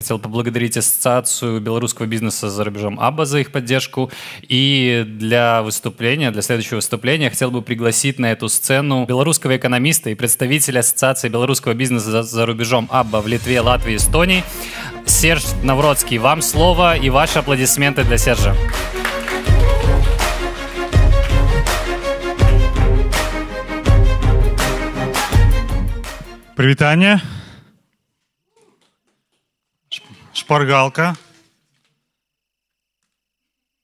Хотел поблагодарить Ассоциацию белорусского бизнеса за рубежом АБА за их поддержку. И для выступления, для следующего выступления, хотел бы пригласить на эту сцену белорусского экономиста и представителя Ассоциации белорусского бизнеса за, за рубежом АБА в Литве, Латвии, Эстонии. Серж Навродский, вам слово и ваши аплодисменты для Сержа. Привитание. Шпаргалка.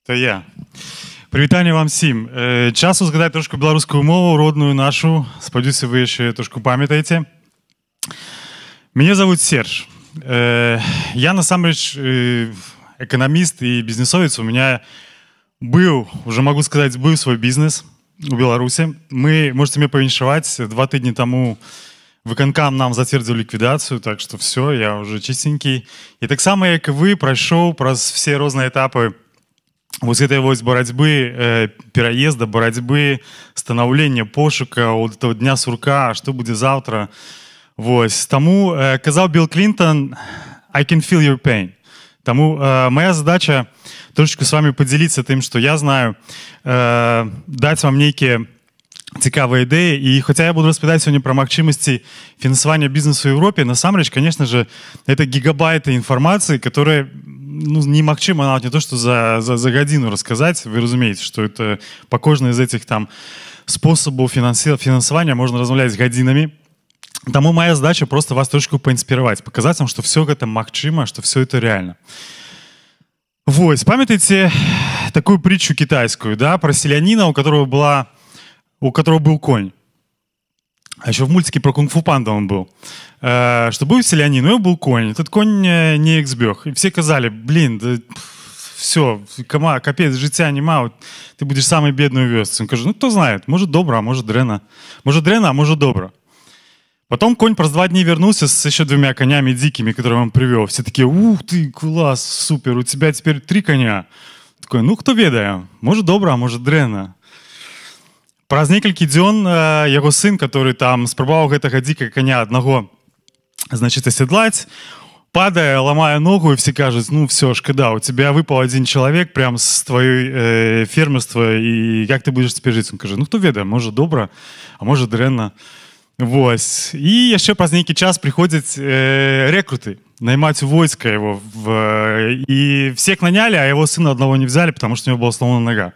это я. Привітання вам всем. Э, Часу згадати трошки белорусскую мову, родную нашу. Сподіваюся, вы еще трошки пам'ятаєте. Меня зовут Серж. Э, я на самом деле э, экономист и бизнесовец. У меня был, уже могу сказать, был свой бизнес в Беларуси. Мы, можете мне поменьшевать, два дня тому выканкам нам зацвердзіў ліквідацыю так что все я уже чистенький і таксама як вы прайшоў праз все розныя этапы вось гэтай вось барацьбы э, пераезда барацьбы станаўлення пошука от этого дня сурка что будзе завтра, Вось Тому э, казаў Билл Клинтон I can feel your pain Тому э, моя задача трошечку с вами поделиться тым что я знаю э, даць вам нейкія цікаві ідеї. І хотя я буду розповідати сьогодні про можливості фінансування бізнесу в Європі, насамперед, звісно ж, це гігабайти інформації, які ну, немагчимо а навіть не то, что за, за, за годину розказати. вы розумієте, что это по кожному з этих там способов финансирования можно размовлять годинами. Тому моя задача просто вас трошку поинспировать, показать вам, что все это махчимо, а что все это реально. Вот, памятаете такую притчу китайскую, да, про селянина, у которого была у которого был конь. А еще в мультике про кунг-фу панда он был. Э, что был селянин, у ну, него был конь. Этот конь не эксбег. И все казали, блин, да, все, кома, капец, життя нема, ты будешь самый бедный увез. Он кажет, ну кто знает, может добра, а может дрена. Может дрена, а может добра. Потом конь про два дня вернулся с еще двумя конями дикими, которые он привел. Все такие, ух ты, класс, супер, у тебя теперь три коня. Такой, ну кто ведая, может добра, а может дрена праз некалькі дзён э, яго сын который там спрабаваў гэтага дзіка коня аднаго значит оседлаць падае ломая ногу и все кажуць ну все шкада у тебя выпал один человек прям с твоей э, фермерства и как ты будешь теперь жить он кажа ну кто ведае можа добра а можа дрэнна Вось і яшчэ праз нейкі час приходзяць э, рекруты наймаць войска его в, э, і все кланялі а его сына одного не взяли потому что у него была сломана нога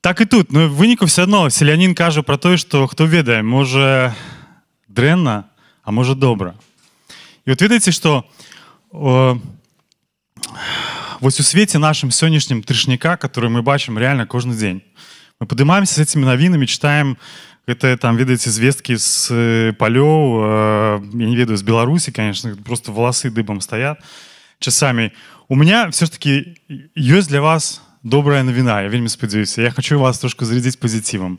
так і тут ну виніку все одно селянін каже про те, що хто ведає, може дренно, а може добре. І от видите, що э, о, ось у світі нашим сьогоднішнім трешняка, який ми бачимо реально кожен день, ми підіймаємося з цими новинами, читаємо Это там, видите, известки с э, полев, э, я не ведаю, с Беларуси, конечно, просто волосы дыбом стоят часами. У меня все-таки э, есть для вас добрая навіна я вельмі спадзяюся я хочу вас трошку зарядзіць пазітывам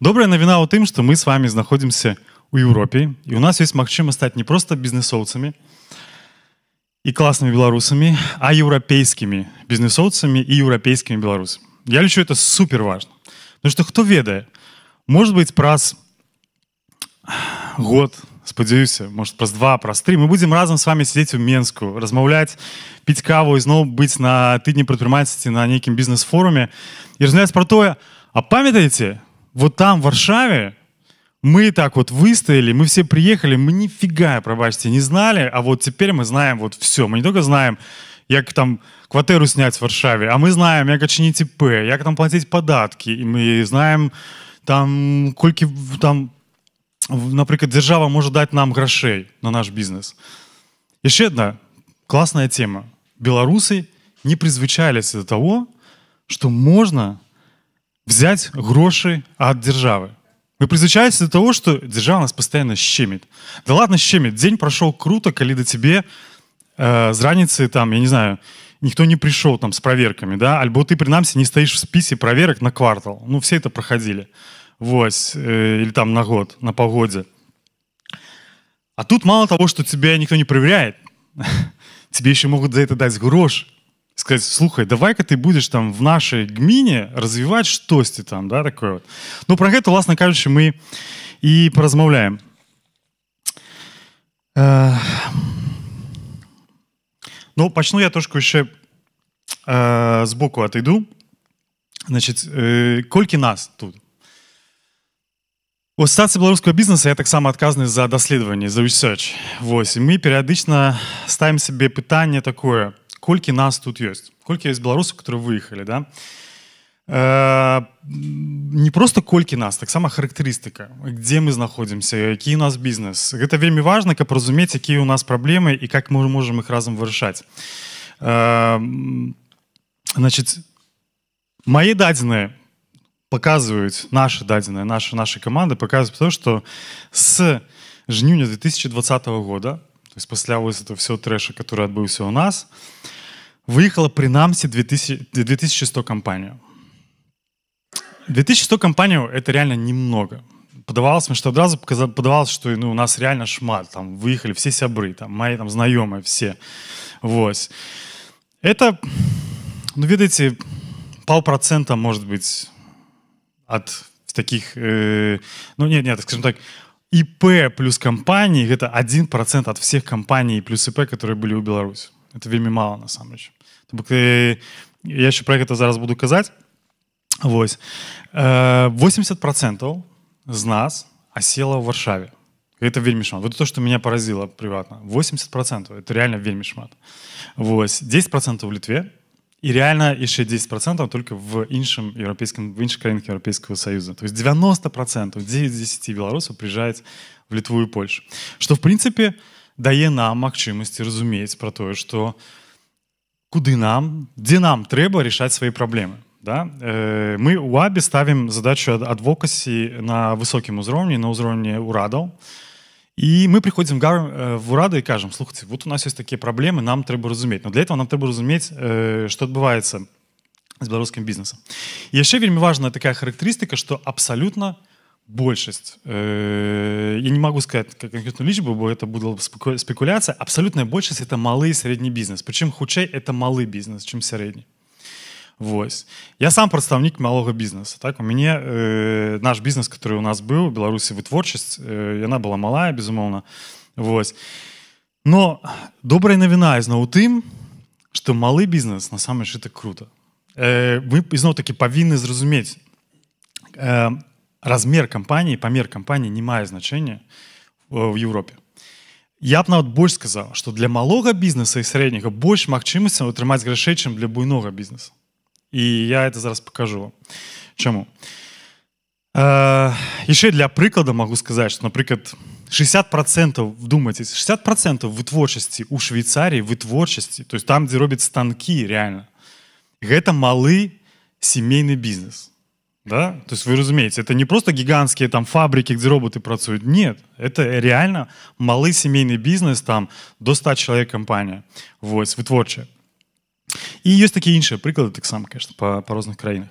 добрая навіна ў тым што мы с вами знаходзімся у Еўропе і у нас ёсць магчыма стаць не проста бізнесоўцамі і класнымі беларусамі а еўрапейскімі бізнесоўцамі і еўрапейскімі беларусамі я лічу это супер важно потому что хто ведае может быть праз год спадзяюся может праз два праз три. мы будем разам с вами сидзець у менску размаўляць піць каву ізноў быць на тыдні прадпрымальцасці на нейкім бізнес-форуме і размаўляць пра тое а памятаеце вот там в варшаве мы так вот выстояли, мы все приехали, мы нифига, пробачьте, не знали, а вот теперь мы знаем вот все. Мы не только знаем, як там квартиру снять в Варшаве, а мы знаем, як чинить ИП, як там платить податки, и мы знаем там, кольки там наприклад, держава може дати нам грошей на наш бізнес. І ще одна классная тема. Белорусы не призвычались до того, что можно взять гроши от державы. Мы призвучаемся до того, что держава нас постоянно щемит. Да ладно, щемит. День прошел круто, коли до тебе э, с раницы, там, я не знаю, никто не пришел там с проверками, да, альбо ты, принамся, не стоишь в списе проверок на квартал. Ну, все это проходили вось э, или там на год на погодзе а тут мало того что тебя никто не проверяет тебе еще могут за это дать грош сказать слухай давай-ка ты будешь там в нашей гмине развивать что штосьці там да такое вот. ну про это, власна кажучы мы и поразмовляем. Э, ну пачну я трошку еще э, сбоку отойду. значит э, нас тут у ситуації белорусского бизнеса я так само адказны за даследаванне за research Вось мы периодично ставим себе питание такое колькі нас тут есть, колькі есть беларусаў которые выехали, да э, не просто колькі нас так таксама характеристика: где мы находимся, какие у нас бизнес. Это время важно, как разуметь, какие у нас проблемы и как мы можем их разом вырашаць э, значит мои дадзеныя показывают наши данные, наши, наши команды показывают то, что с жнюня 2020 года, то есть после вот этого всего трэша, который отбылся у нас, выехало при НАМСе 2100 компаний. 2100 компаний — это реально немного. Подавалось мне, что сразу, подавалось, что ну, у нас реально шмат, там выехали все сябры, там мои там знакомые все. Вот. Это, ну, видите, полпроцента, может быть, от таких э, ну нет нет скажем так ИП плюс компании это один процент от всех компаний плюс ИП которые были у Беларуси. это вельми мало на самом деле. Э, я еще про это зараз буду казаць Вот, э, 80 процентов с нас осела в варшаве это вельми шмат вот то что меня поразило приватно, 80 процентов это реально вельми шмат Вот, 10 процентов в Литве. И реально іще 10% только в іншим европейском, в інших країнах союза. То есть 90%, 9 з 10 білорусів приїжджають в Литву и Польшу. Что в принципе дає нам можливість розуміти про то, что куда нам, где нам треба решать свои проблемы, Да? Э, мы у АБИ ставим задачу адвокаси на высоком уровне, на уровне урадов. І ми приходимо в э, Урада і кажемо, слухайте, от у нас є такі проблеми, нам треба розуміти. Но для цього нам треба розуміти, що э, відбувається з білоруським бізнесом. І ще вельми важна така характеристика, що абсолютно большасць э, я не могу сказать конкретную лічбу бо это была спекуляция абсолютная большасць это малы і сярэдні бізнес причым хутчэй это малы бізнес чым сярэдні Вось. Я сам прадстаўнік малога бізнеса. Так? У мяне э, наш бізнес, который у нас быў, беларусі вытворчасць, э, яна была малая, безумоўна. Но добрая навіна ізноў у тым, што малы бізнес насамрэч это круто. Э, вы ізноў-кі павінны зразумець э, размер кампаніі, памер кампаніі не мае значэння э, в Европе. Я б нават больш сказаў, што для малога бізнеса і сярэдняга больш магчымасцям атрымаць грашэй, чым для буйнога бізнеса. І я это зараз покажу вам. Чому? Э, е, І ще для прикладу можу сказати, що, наприклад, 60% вдумайтесь, 60% вытворчасці у Швейцарії вытворчасці, то есть там, где робят станки, реально. Гэта малы семейный бизнес. Да? То есть вы разумеете, это не просто гигантские там фабрики, где роботы працуют. Нет, это реально малый семейный бизнес, там до 100 человек компания. Вот, вытворчая. І ёсць такія іншыя так таксама конечно по па розных краінах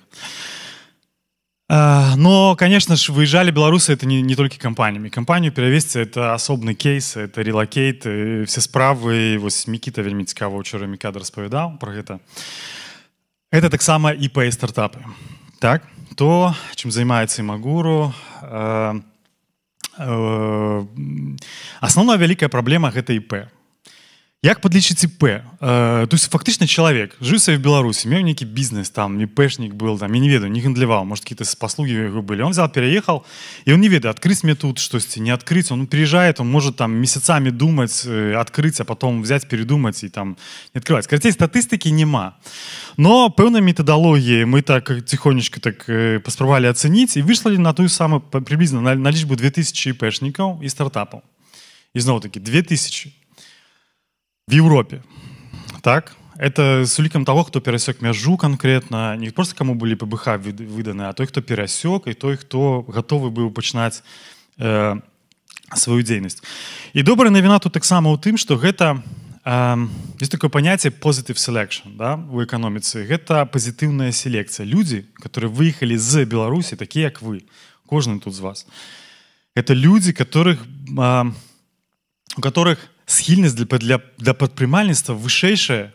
а, но конечно же, выезжали белорусы это не, не только компаниями, компанию перавесці это особный кейс это релокейт, э, все справы вось мікіта вельмі цікава учора мікада распавядаў про это. это так само и па стартапы так то чем занимается Имагуру. магуру э, э, асноўная вялікая праблема гэта іп Як подлічыць іп э, то есть фактычна чалавек в сабе беларусі меў нейкі бізнес там не пэшнік был там я не ведаю не гандляваў может какие-то паслуги яго былі он взял переехал і он не ведае открыть мне тут штосьці не открыть он приезжает он может там месяцами думаць э, открыть а потом взять передумать і там не открывать карцей статыстыкі няма но пэўнай метадалогіі мы так тихонечко так э, паспрабавалі ацаніць і выйшлалі на ту самую приблізна на, на лічбу 2000 пэшнікаў і стартапаў і зноў таки 2000 в Европе. Так? Это с уликом того, кто пересек мяжу конкретно, не просто кому были ПБХ выданы, а той, кто пересек, и той, кто гатовы быў начинать э, сваю дзейнасць. І добрая новина тут таксама ў тым, што гэта э, есть такое понятие positive selection да, у эканоміцы. Это позитивная селекция. Люди, которые выехали из Беларуси, такие как вы, каждый тут из вас. Это люди, которых, э, у которых схільнасць для, для, для прадпрымальніцтва вышэйшая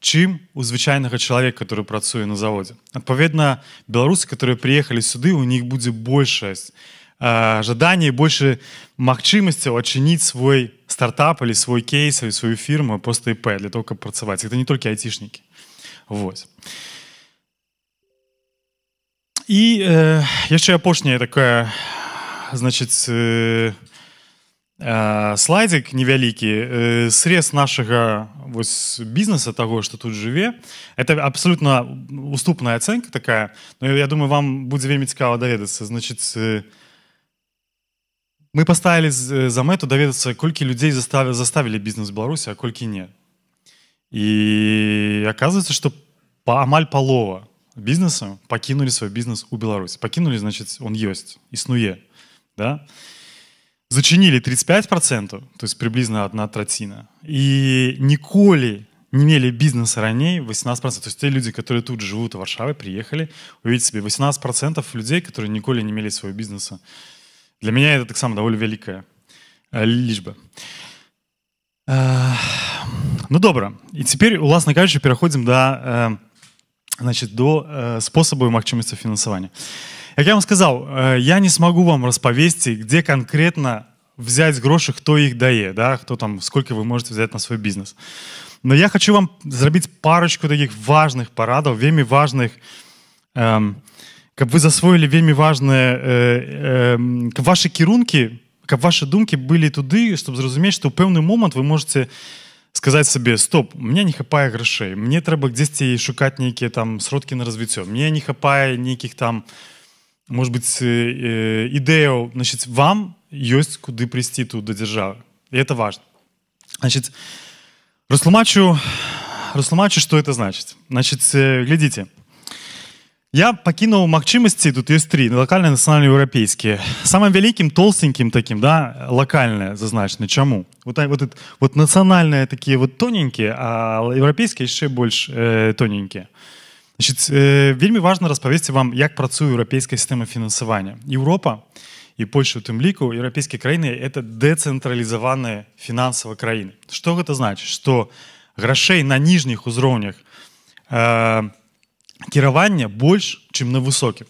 чым у звичайного чалавека который працуе на заводзе адпаведна беларусы которые приехалі сюды у них будзе большасць а, жаданне больше магчымасцяў адчыніць свой стартап или свой кейс или свою фірму просто п для того каб працаваць это не толькі айцішнікі Вот. і э, яшчэ апошняе такое значит э, Э, слайдзік невялікі э, срез нашага вось бізнеса таго што тут жыве это абсолютно уступная ацэнка такая Ну я думаю вам будзе вельмі цікава даведацца значит э, мы паставілі за мэту даведацца колькі людзей заставі заставілі бізнес беларусі а колькі не і оказывается что па амаль палова бізнеса пакінулі свой бізнес у Беларусь пакінулі значит он ёсць існуе да і зачинили 35%, то есть приблизно одна тротина, и николи не имели бизнеса ранее 18%. То есть те люди, которые тут живут в Варшаве, приехали, увидите себе 18% людей, которые николи не имели своего бизнеса. Для меня это так само довольно великая э, лічба. Э, ну добра і цяпер уласна кажучы переходим до, э, значит до спосабу магчымасці фінансавання. Как я вам сказал, э, я не смогу вам расповести, где конкретно взять гроши, кто их дае, да, кто там, сколько вы можете взять на свой бизнес. Но я хочу вам зробити парочку таких важных парадов, вельми важных, эм, каб вы засвоили вельми важные, э, э, эм, каб ваши керунки, как ваши думки были туды, чтобы зразумець, что в пэўны момент вы можете сказать себе, стоп, мне не хапае грошей, мне треба трэба дзесьці шукать некие там сродки на развитие, мне не хапае неких там может быть, ідею, э, э, значит, вам есть, куда прыйсці тут да дзяржавы. І это важно. Значит, растлумачу, растлумачу, что это значит. Значит, э, глядите. Я покинул макчимости. тут есть три, локальные, национальные, европейские. Самым великим, толстеньким таким, да, локальное зазначено. Чему? Вот, вот, вот национальные такие вот тоненькие, а европейские еще больше э, тоненькие. Значыць, э, вельмі важна распавесці вам, як працуе еўрапейская сістэма фінансавання. Еўропа і Польша у тым ліку еўрапейскія краіны это дэцэнтралізаваныя фінансава краіны. Што гэта значыць, што грашэй на ніжніх узроўнях э, кіравання больш, чым на высокіх.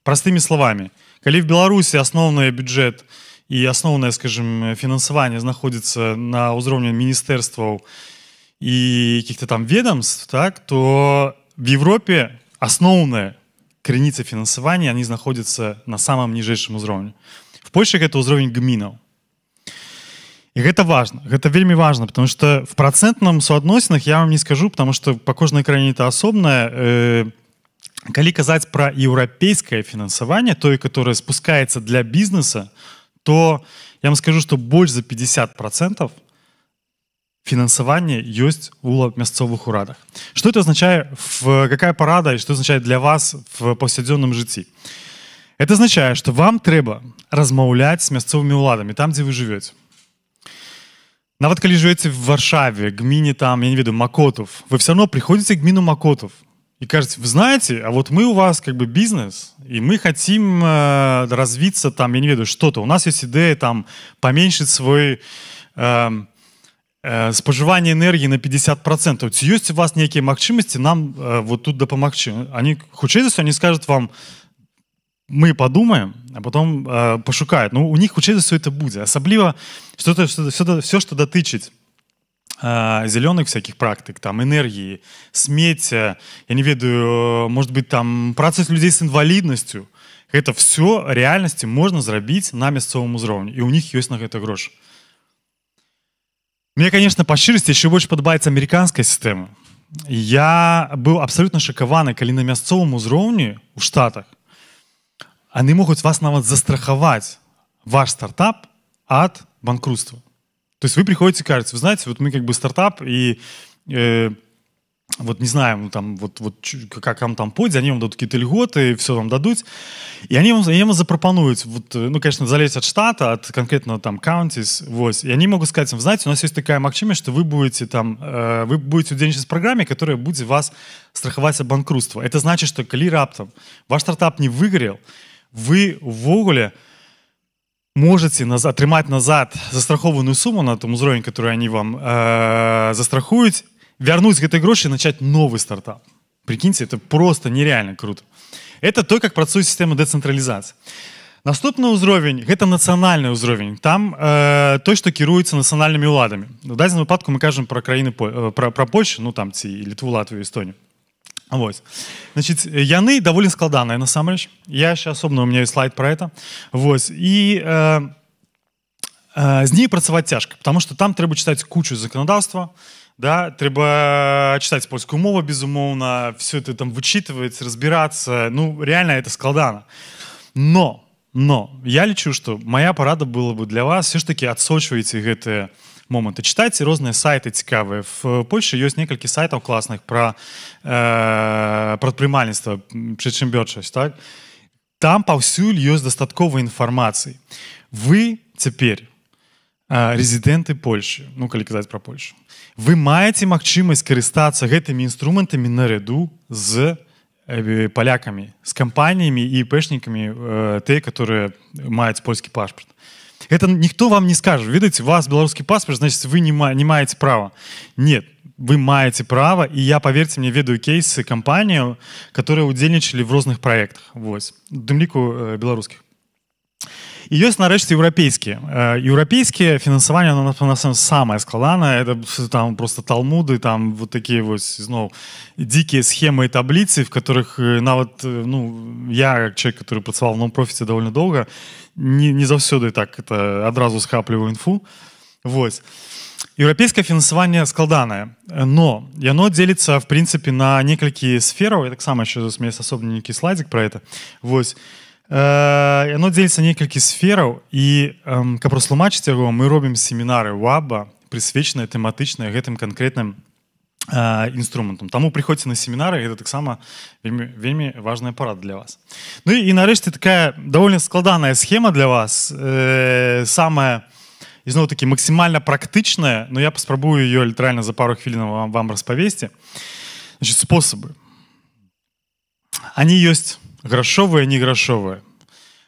Прастымі словамі, калі в Беларусі асноўны бюджэт і асноўнае скажем фінансаванне знаходзіцца на ўзроўню міністэрстваў і каких-то там ведомств, так, то в Европе основная крыніцы фінансавання они находятся на самом ніжэйшым уровне. в Польше это уровень гмінаў И это важно это вельмі важно потому что в процентном суадносінах я вам не скажу потому что по кожнай краіне это асобная э, калі про европейское фінансаванне тое которое спускается для бизнеса, то я вам скажу что больше за 50 процентов фінансаванне ёсць у мясцовых урадах что это означае в какая парада і что означает для вас в паўсядзённым жыцці это означае что вам трэба размаўляць з мясцовымі ўладамі там дзе вы жывёце нават калі жывеце в варшаве гміне там я не ведаю макотов вы все равно приходите к гміну макотов и кажете вы знаете а вот мы у вас как бы бизнес и мы хотим э, развиться там я не ведаю что-то у нас есть идея там поменьшить свой э, Э, спажыванне энергии на 50% ці ёсць у вас некие магчымасці нам э, вот тут дапамагчы они хутчэй за они скажут вам мы подумаем а потом э, пашукают ну у них хутчэй за все это будет. асабліва что-то все, все что датычыць э, зеленых всяких практик, там энергии смеця я не ведаю может быть там процесс людей с инвалидностью. Это все реальности можно заработать на мясцовым уровне. И у них есть на это грошы мне, конечно, по ширости еще больше падабаецца американская система. Я был абсолютно шакованы, калі на мясцовым узроўні в штатах они могут вас на вас застраховать ваш стартап от банкротства. То есть вы приходите и кажете, вы знаете, вот мы как бы стартап, и э, вот не знаю, ну, там, вот, вот как вам там пойдзе, они вам дадут какие-то льготы, все вам дадут, и они вам, они вам запропонуют, вот, э, ну конечно залезть от штата от конкретно там каунтис вот, и они могут сказать вам знаете у нас есть такая магчымасць что вы будете там э, вы будете удзельнічаць праграме которая будет вас страховать от банкротства. это значит что калі раптам ваш стартап не выгорел вы в увогуле можете наз... атрымаць назад застрахованную сумму на том уровне, который они вам э, застрахуюць вернуться к этой гроше и начать новый стартап. Прикиньте, это просто нереально круто. Это то, как працює система децентралізації. Наступний узровень гэта нацыянальны ўзровень там э, той што кіруецца нацыянальнымі ўладамі у выпадку мы кажам пра краіны пра, э, пра Польшу ну там ці літву Латвію Эстонію Вот. Значит, яны довольно на складаныя насамрэч я яшчэ асобна у меня есть слайд про это Вот. И э, э, з ней працаваць цяжка потому что там требуется читать кучу заканадаўства да, треба читать польскую мову, безумовно, все это там вычитывать, разбираться. Ну, реально, это складано. Но, но я лечу, что моя парада была бы для вас все ж таки адсочваеце эти моменты, чытайце разные сайты цікавыя в Польше ёсць некалькі сайтаў класных пра э, прадпрымальніцтва прычымбёрчасць так там паўсюль есть дастаткова информации. вы теперь а, рэзідэнты Польшы ну калі казаць пра Польшу вы маеце магчымасць карыстацца гэтымі інструментамі наряду з э, палякамі з кампаніямі і пэшнікамі э, те которые маюць польскі пашпарт это ніхто вам не скажа у вас беларускі паспорт значит вы не ма, не маеце права нет вы маеце права і я поверьте мне ведаю кейсы кампанію которые удзельнічалі в розных проектах Вось дым ліку э, беларускіх І ёсць нарэшце еўрапейскі еўрапейскія фінансаванне на нас самае складанае это там просто талмуды там вот такие вось зноў ну, дзікія схемы і табліцы в которых э, нават э, ну я як человек, который працаваў на профіце довольно доўга не, не заўсёды так это адразу схапліваю інфу Вось еўрапейскае фінансаванне складанае но яно дзеліцца в прынцыпе на некалькі сфераў я таксама еще змест асобненькі слайдзік про это Вось яно э, дзеліцца некалькі сфераў і эм, каб растлумачыць яго мы робім семінары ваба прысвечаныя тэматычныя гэтым канкрэтным інструментам э, таму прыходзьце на семінары гэта таксама вельмі вельмі важная парад для вас Ну і нарэшце такая даволі складаная схема для вас э, самая ізноў ну, такі максімальна практычная но я паспрабую ее літаральна за пару хвілін вам вам распавесці спосабы они ёсць грошовые, не грошовые.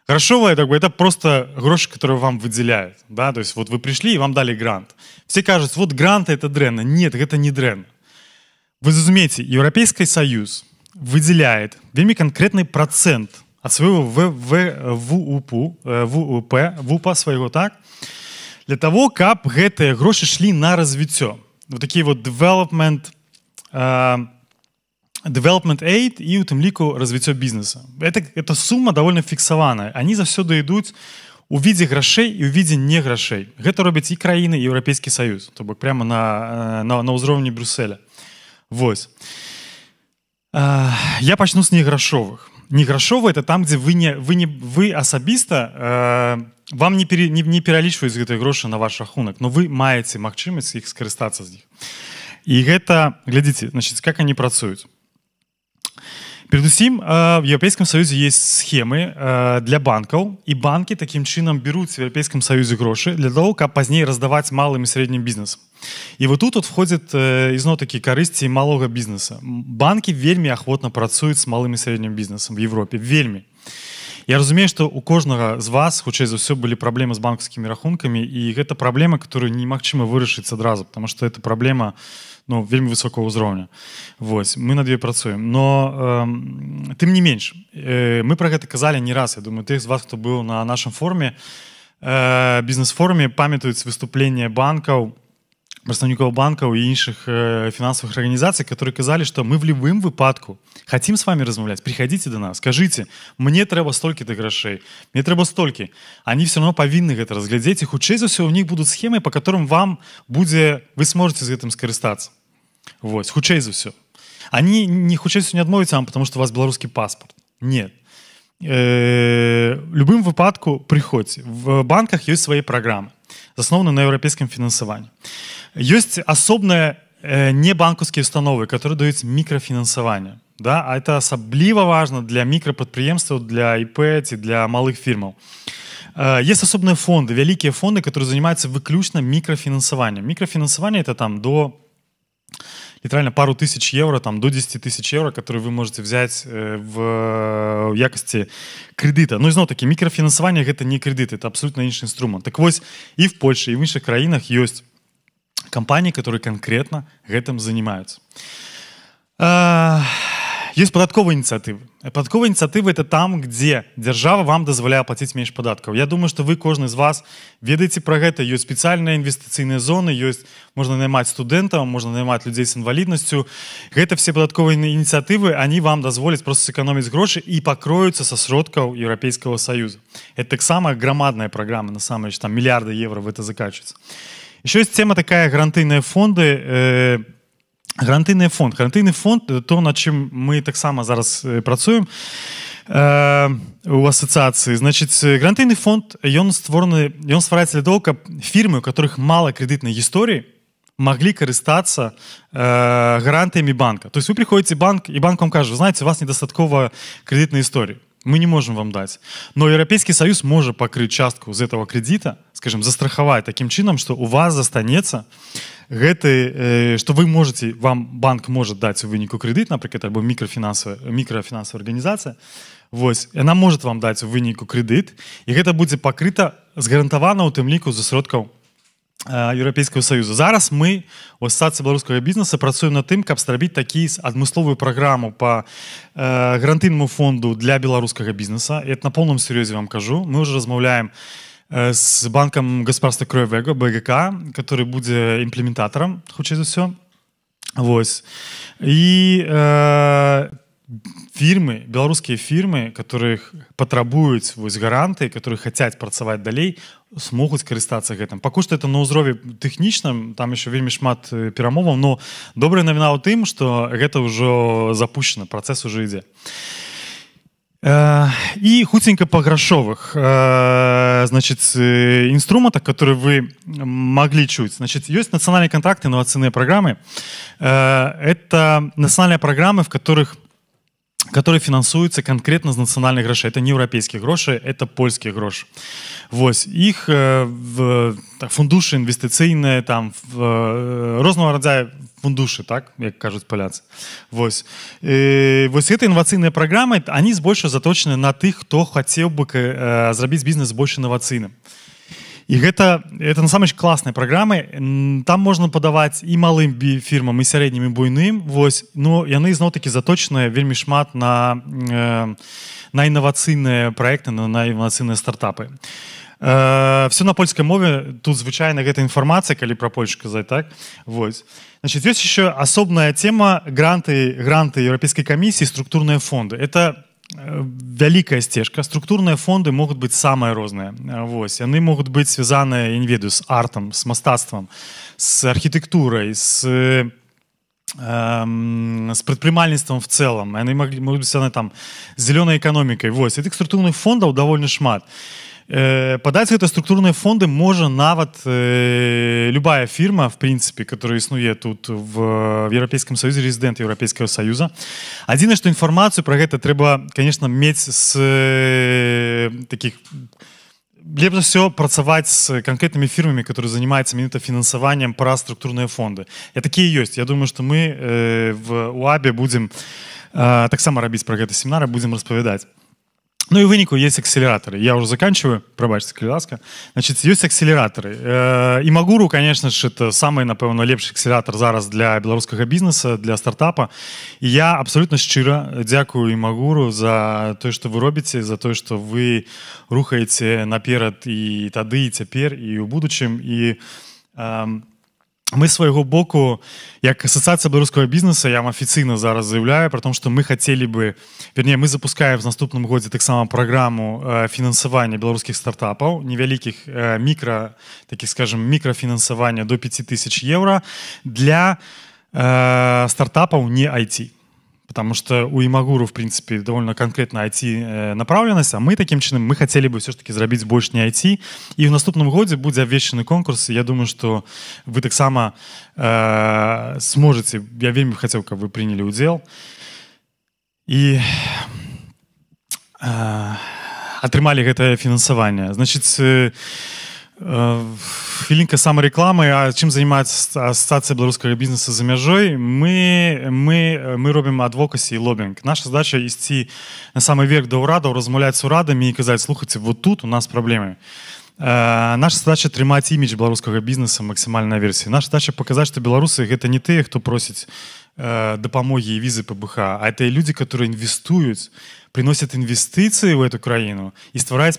Грошовая как бы, это просто грош, который вам выделяют. Да? То есть вот вы пришли и вам дали грант. Все кажутся, вот грант это дрена, Нет, это не дренно. Вы разумеете, Европейский Союз выделяет вельми конкретный процент от своего в, ВУП, э, ВУПа своего, так? Для того, как эти гроши шли на развитие. Вот такие вот development, э, development aid і у тым ліку развіццё бізнеса. Это, эта сума давольна фіксаваная. Они заўсёды ідуць у відзе грошей и ў відзе не грашэй. Гэта робяць і и Европейский Союз, то бок прямо на, э, на, на ўзроўні Брюсселя. Вот. Э, я пачну з неграшовых. Неграшовы это там, где вы не вы не вы особисто э, вам не, пере, не, не пералічваюць гэтыя гроши на ваш рахунак, но вы маеце магчымасць их скрестаться с іх. И это, глядите, значит, как они працуюць Передусім, в Європейському Союзі є схеми для банків, і банки таким чином беруть в Європейському Союзі гроші для того, щоб пізніше роздавати малим і середнім бізнесам. І вот тут от входит ізно такі користі малого бізнесу. Банки Вельми охотно працюють з малим і середнім бізнесом в Європі. Вельми. Я разумею, што у кожнага з вас хутчэй за ўсё былі праблемы з банкаўскімі рахункамі і гэта праблема, которую немагчыма вырашыць адразу, потому что это проблема ну, вельмі высокого ўзроўня Вось мы над ёй працуем но э, тым не менш э, мы про гэта казалі не раз я думаю ты з вас хто быў на нашем форуме э, бізнес-форуме памятаюць выступленне банкаў прадстаўнікоў банкаў і іншых э, фінансавых арганізацый которые казалі что мы в любым выпадку хотим с вами размаўляць приходите до нас скажите мне трэба столькі-то грашэй мне трэба столькі они все равно павінны гэта разглядзець і хутчэй за ўсё у них будут схемы по которым вам будзе вы сможете з гэтым скарыстацца вот хутчэй за все. они не за все не адмовяць вам потому что у вас белорусский паспорт нет э, любым выпадку приходите. в банках есть свои программы, засновананы на европейском финансовании. Есть асобная э, не банкаўскія установы которые дают микрофинансование. да а это особливо важно для мікрапрадпрыемстваў для ИП ці для малых фирм. э, есть асобныя фонды великие фонды которые занимаются выключно микрофинансованием. Микрофинансование это там до литерально пару тысяч евро, там до 10 тысяч евро, которые вы можете взять э, э, в якости кредита. Ну и знову таки, мікрофінансування – це не кредит, это абсолютно інший инструмент. Так вот и в Польше и в інших країнах есть компании, которые конкретно гэтым займаються. А, есть податковые инициативы. Податковые инициативы это там, где держава вам дозволяет платить меньше податков. Я думаю, что вы каждый из вас ведаеце про это ёсць специальные инвестиционные зоны, ёсць можно нанимать студентов, можно нанимать людей с инвалидностью. Это все податковые инициативы, они вам дазволяць просто сэкономить гроши и покроются со сродкаў Европейского союза. Это так самая громадная программа, на самом деле там миллиарды евро в это закачваецца. Еще есть тема такая гарантыйныя фонды, э, Гарантийний фонд. Гарантийний фонд то, над чим ми так само зараз працюємо е, у асоціації. Значить, гарантийний фонд він створений, він створається для того, щоб фірми, у яких мало кредитної історії, могли користаться э, гарантиями банка. То есть вы приходите в банк, и банк вам кажет, вы знаете, у вас недостатково кредитной истории мы не можем вам дать, но Европейский Союз может покрыть частку з этого кредита скажем застраховать таким чином, что у вас застанецца гэты э, что вы можете вам банк может даць у выніку кредит напрыклад або микрофинансовая микрофинансовая организация, вот, она может вам даць у выніку кредит і гэта будзе пакрыта згарантавана у тым ліку за сродкаў Э, еўрапейскага союза зараз мы у ассацыі беларускага бізнеса працуем на тым каб зрабіць такі адмысловую праграму по э, гарантыйнаму фонду для беларускага бізнеса это на полном сур'ёзе вам кажу мы уже размаўляем э, с банком гаспарства кровега бгк который будзе імплементатором хутчэй за ўсё восьось і там э, фирмы белорусские фирмы, которые патрабуюць вось гаранты которые хацяць працаваць далей смогуць карыстацца этим. Пока что это на ўзрове техничном, там еще вельмі шмат э, перамоваў но добрая новина ў тым что это уже запущено, процесс уже идет. Э, И хутенько по грашовых э, значит інструмента которые вы могли чуць значит есть национальные контракты навацыйныя программы. это национальные программы, в которых который фінансуюцца конкретно з нацыянальных грошей, это не европейские гроши, это польские грошы Вот, их э, в, так, там в, э, рознага радзя фундушы так як кажуць паляцы Вот, э, вось гэта інвацыйныя праграмы они збольшую заточены на тех, кто хотел бы э, зрабіць бізнес больш інавацыйным І гэта это насамрэч класныя праграмы там можна падаваць і малым фірмам і сярэднім і буйным Вось ну яны зноў-такі заточаныя вельмі шмат на э, на інавацыйныя проекты на, на інавацыйныя стартапы э, все на польскай мове тут звычайна гэта інфармацыя калі пра польш казаць так Вось значит ёсць еще асобная тема гранты гранты еўрапейскай камісіі структурныя фонды это Э, вялікая сцежка структурныя фонды могуць быць самыя розныя э, вось яны могуць быць связаныя я не ведаю з артам с мастацтвам с архітэктурай с з прадпрымальніцтвам в цэлам яны маглі могуць быць яны там зялёнай эканомікай вось этих структурных фондаў довольно шмат і Э, падаць гэта структурныя фонды можа нават э, любая фірма в прынцыпе которая існуе тут в, в еўрапейскім саюзе рэзідэнт еўрапейскага саюза адзінае што інфармацыю пра гэта трэба конечно мець с э, таких лепш все працаваць с канкрэтнымі фірмамі которые занимаются менавіта фінансаваннем пра структурныя фонды я такія ёсць Я думаю что мы в уабе будем э, таксама рабіць пра гэта семінары будзем распавядаць Ну і выніку есть акселератары я уже заканчиваю прабачцеласка значит ёсць акселератары і э, магуру конечно ж это самый напэўна лепшы акселератор зараз для беларускага бізнеса для стартапа і я абсолютно шчыра дзякую і магуру за тое что вы робіце за тое что вы рухаете наперад і тады і цяпер і у будучым і у Um мы свайго боку як асацыяцыя беларускага бізнеса я вам афіцыйна зараз заявляю про том что мы хацелі бы вернее мы запускаем в наступным годзе таксама праграму э, фінансавання беларускіх стартапаў невялікіх э, мікра таких скажем мікрафінансавання до 5000 еўра для э, стартапаў не айти Потому что у Имагуру, в принципе, довольно конкретна it э, направленность, а мы таким чином мы хотели бы все-таки заработать больше не IT. И в наступным году будет абвешчаны конкурс. и Я думаю, что вы таксама э, сможете. я вельмі хацеў, как вы приняли удел и э, атрымалі гэтае финансирование. Значит. э, хвілінка э, самай рэкламы а чым займаць ассацыя беларускага бізнеса за мяжой мы мы э, мы робім адвокасі і лобінг наша задача ісці на самы верх да ўрадаў размаўляць з урадамі і казаць слухаце вот тут у нас праблемы э, наша задача трымаць імідж беларускага бізнеса максімальная версія наша задача паказаць што беларусы гэта не тыя хто просіць Э, дапамогі і визы ПБХ, а. а это і людзі, которые інвестуюць, приносят инвестиции в эту и краіну і ствараюць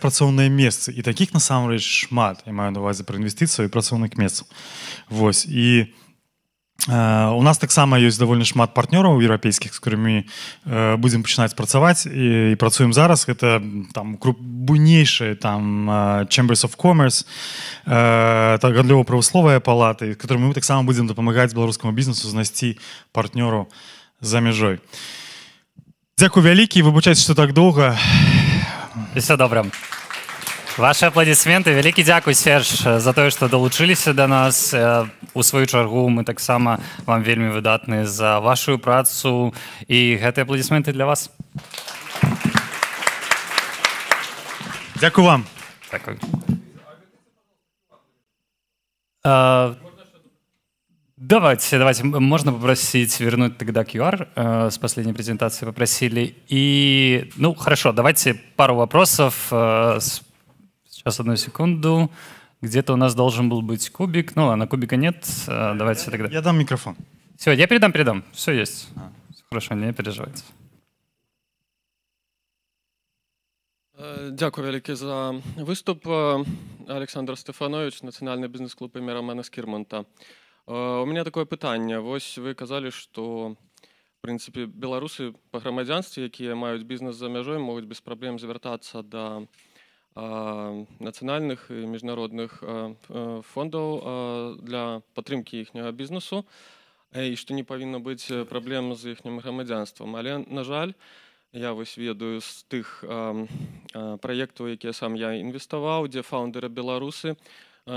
и таких на самом деле шмат я маю в увазе про инвестиции і працоўных месцаў. Вось и Э, у нас таксама ёсць довольно шмат партнёраў еўрапейскіх, з крымі э, будзем пачынаць працаваць і працуем зараз гэта там буйнейшыя там э, Chambers of Commerce так гандлёва-правасловая палаты, которым мы таксама будзем дапамагаць беларускаму бізнесу знайсці партнёру за мяжой. Дзякую вялікі, выбачаць, што так доўга. Все добра. Ваши аплодисменты, Великі дякую, Серж, за те, що долучилися до нас. Э, у свою чергу мы, так само вам вельми видатні за вашу працу. І гэты аплодисменты для вас. Дякую вам. Дякую. А, давайте, давайте. Можно попросить вернуть тогда QR э, с последней презентации попросили. И, ну, хорошо, давайте пару вопросов э, с Сейчас, одну секунду. Где-то у нас должен был быть кубик. Ну, а на кубика нет. Э, давайте я, тогда. Я дам микрофон. Все, я передам, передам. Все есть. А. Все хорошо, не переживайте. Э, дякую велике за выступ э, Александр Стефанович, Национальный бизнес-клуб имера Романа Скирмонта. У меня такое питание. Вот вы казалі, что в принципе белорусы по грамадзянстве, которые имеют бизнес за мяжой, могут без проблем завертаться да до нацыянальных і міжнародных э, фондаў для падтрымкі іхняга бізнесу і э, што не павінна быць э, праблем з іхнім грамадзянствам але на жаль я вось ведаю з тых праектаў якія сам я інвеставаў дзе фаундера беларусы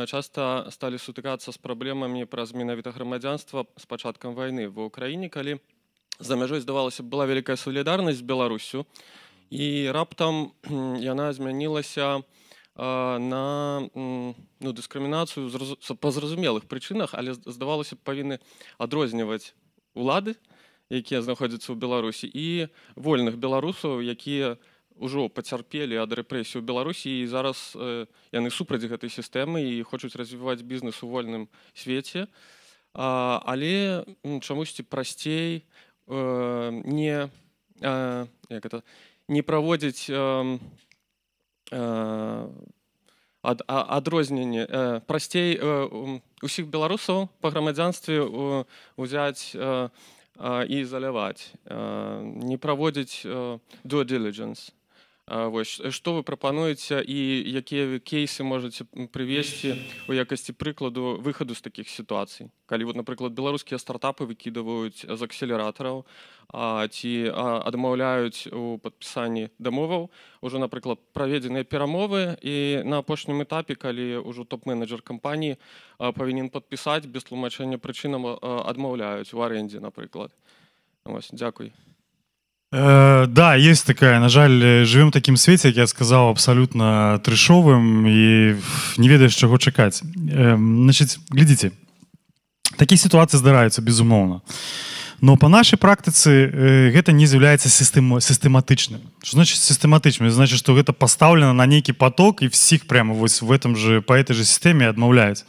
часта сталі сутыкацца з праблемамі праз менавіта грамадзянства з пачаткам вайны в украіне калі за мяжой здавалася была вялікая солідарнасць беларусю то і раптам яна змянілася на ну, дыскрымінацыю па зразумелых прычынах, але здавалася б павінны адрозніваць улады, якія знаходзяцца ў Беларусі і вольных беларусаў, якія ўжо пацярпелі ад рэпрэсій у Беларусі і зараз э, яны супраць гэтай сістэмы і хочуць развіваць бізнес у вольным свеце. Але чамусьці прасцей э, не як это, не праводзіць э, адрозненне э, прасцей э, усіх беларусаў па грамадзянстве узяць і заляваць не праводзіць до diligence Вось, што вы прапануеце і якія кейсы можаце прывесці у якасці прыкладу выхаду з такіх сітуацый. Калі вот, напрыклад, беларускія стартапы выкідваюць з акселератараў, а, ці а, адмаўляюць у падпісанні дамоваў, ужо, напрыклад, праведзеныя перамовы і на апошнім этапе, калі ўжо топ-менеджер кампаніі павінен падпісаць без тлумачэння прычынам адмаўляюць у арэндзе, напрыклад. Вось, дзякуй. Э, да, есть такая, на жаль, живем в таким свете, как я сказал, абсолютно трешовым, и не ведаешь, чего чекать. Значит, глядите, такие ситуации здараются, безумовно. Но по нашей практике э, это не является систематичным. Что значит систематичным? Это значит, что это поставлено на некий поток, и всех прямо вот в этом же, по этой же системе отмовляется.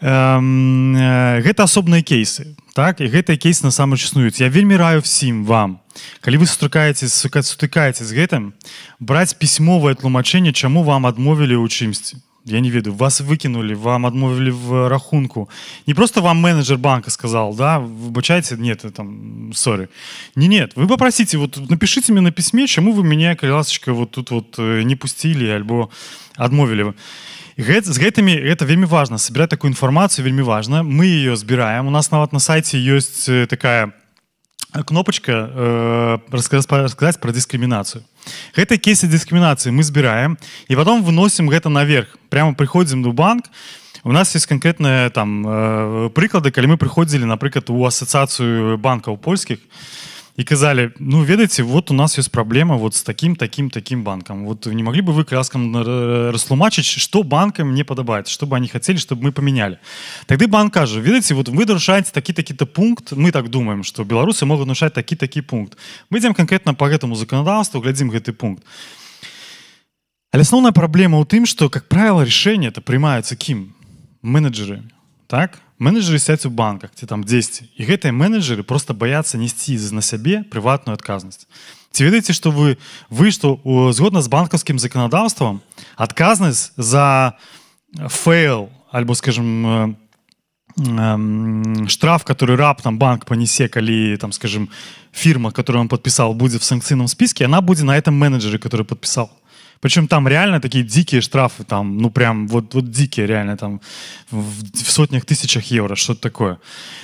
гэта асобныя кейсы так і гэтыя кейс насамрэч існуюць я вельмі раю всім вам калі вы сустракаеце сутыкаеце з гэтым браць пісьмовае тлумачэнне чаму вам адмовілі ў чымсьці я не ведаю вас выкинули вам адмовілі в рахунку не просто вам менеджер банка сказал да выбачайте нет там ссоры не нет вы попросите вот напишите мне на письме чему вы меня колясочка вот тут вот э, не пустили альбо адмовілі вы і гэта, з гэтымі гэта вельмі важна сабіраць такую інфармацыю вельмі важна мы ее збіраем у нас нават на сайце ёсць э, такая э, кнопочка э, расказаць пра дыскрымінацыю гэта кейсы дыскрымінацыі мы збіраем і потом выносім гэта наверх прямо прыходзім до банк і У нас есть конкретныя там э, прыклады калі мы прыходзілі напрыклад у асацыяцыю банкаў польскіх то і казалі ну ведаеце вот у нас ёсць праблема вот с таким таким таким банком вот не могли бы вы краскам растлумачыць что банкам не падабаецца чтобы они хотели чтобы мы поменяли тады банк кажа ведаеце вот вы нарушаете такі такі-то пункт мы так думаем что беларусы могуць нарушаць такі такі пункт мы ідзем конкретно по гэтаму законодаўству глядзім гэты пункт але асноўная праблема ў тым что как правило решение это прымаюцца кім менеджеры так менеджеры сядць у банках ці там дзесьці і гэтыя менеджеры просто баяцца несці на сябе прыватную адказнасць ці ведаеце что вы вы што згодна з банкаўскім заканадаўствам адказнасць за э, фейл альбо скажем э, эм, штраф который раптам банк панесе калі там скажем фирма которую он подписал будет в санкцыйном списке она будет на этом менеджеры, который подписал Причем там реально такие дикие штрафы, там, ну прям вот, вот дикие реально, там в, в сотнях тысячах евро, что-то такое.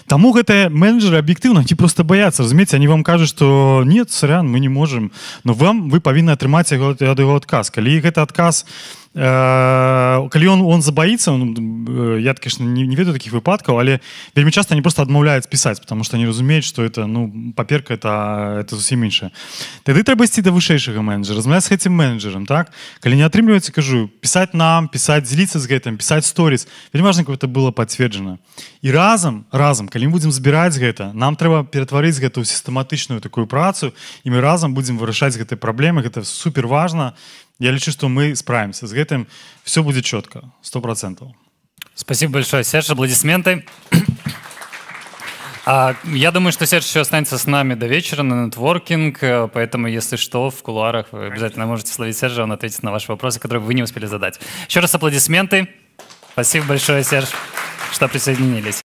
Тому это менеджеры объективно, они просто боятся, разумеется, они вам кажут, что нет, сорян, мы не можем, но вам, вы повинны отрывать его, его отказ. Или их это отказ, А, калі он, он забаіцца э, я конечно не, не ведаю таких выпадков, але вельмі часто они просто адмаўляюць писать, потому что они разумеют, что это ну паперка это это зусім іншае тады трэба ісці до вышэйшага менеджера размаўляць с этим менеджером так калі не атрымліваецца кажу писать нам пісаць дзеліцца з гэтым писать сторис вельмі важна каб это было пацверджана і разам разам калі будзем збіраць гэта нам трэба ператварыць гэтую сістэматычную такую працу і мы разам будзем вырашаць гэтай праблемы гэта супер важна я лечу, что мы справимся с этим. Все будет четко, сто процентов. Спасибо большое, Серж. Аплодисменты. А, я думаю, что Серж еще останется с нами до вечера на нетворкинг, э, поэтому, если что, в кулуарах вы обязательно можете словить Сержа, он ответит на ваши вопросы, которые вы не успели задать. Еще раз аплодисменты. Спасибо большое, Серж, что присоединились.